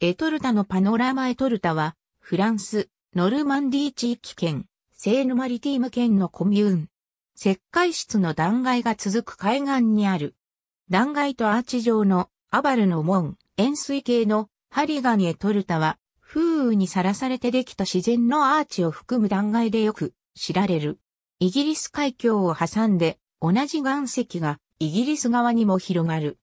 エトルタのパノラマエトルタは、フランス、ノルマンディー地域圏、セーヌマリティーム圏のコミューン。石灰質の断崖が続く海岸にある。断崖とアーチ状のアバルの門、円錐形のハリガニエトルタは、風雨にさらされてできた自然のアーチを含む断崖でよく知られる。イギリス海峡を挟んで、同じ岩石がイギリス側にも広がる。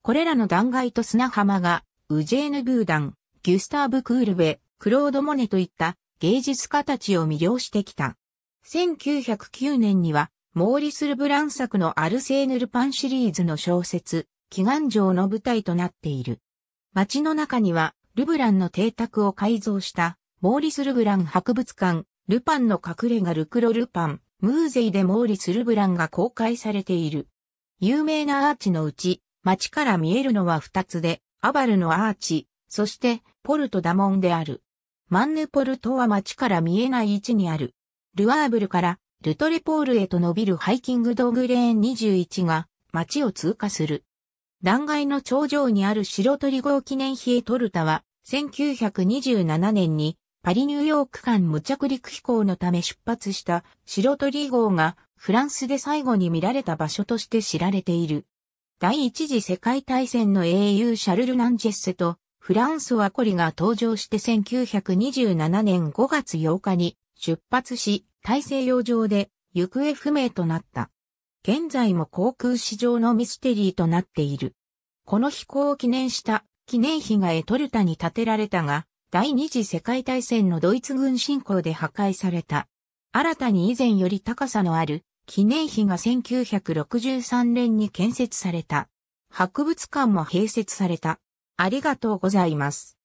これらの断崖と砂浜がウジェーヌ・ブーダン、ギュスターブ・クールベ、クロード・モネといった芸術家たちを魅了してきた。1909年には、モーリス・ルブラン作のアルセーヌ・ルパンシリーズの小説、祈願城の舞台となっている。街の中には、ルブランの邸宅を改造した、モーリス・ルブラン博物館、ルパンの隠れ家ルクロ・ルパン、ムーゼイでモーリス・ルブランが公開されている。有名なアーチのうち、街から見えるのは2つで、アバルのアーチ、そしてポルトダモンである。マンヌポルトは町から見えない位置にある。ルアーブルからルトレポールへと伸びるハイキングドグレーン21が町を通過する。断崖の頂上にある白鳥号記念碑へトルタは1927年にパリニューヨーク間無着陸飛行のため出発した白鳥号がフランスで最後に見られた場所として知られている。第一次世界大戦の英雄シャルル・ナンジェッセとフランスはコリが登場して1927年5月8日に出発し、大西洋上で行方不明となった。現在も航空史上のミステリーとなっている。この飛行を記念した記念碑がエトルタに建てられたが、第二次世界大戦のドイツ軍侵攻で破壊された。新たに以前より高さのある記念碑が1963年に建設された。博物館も併設された。ありがとうございます。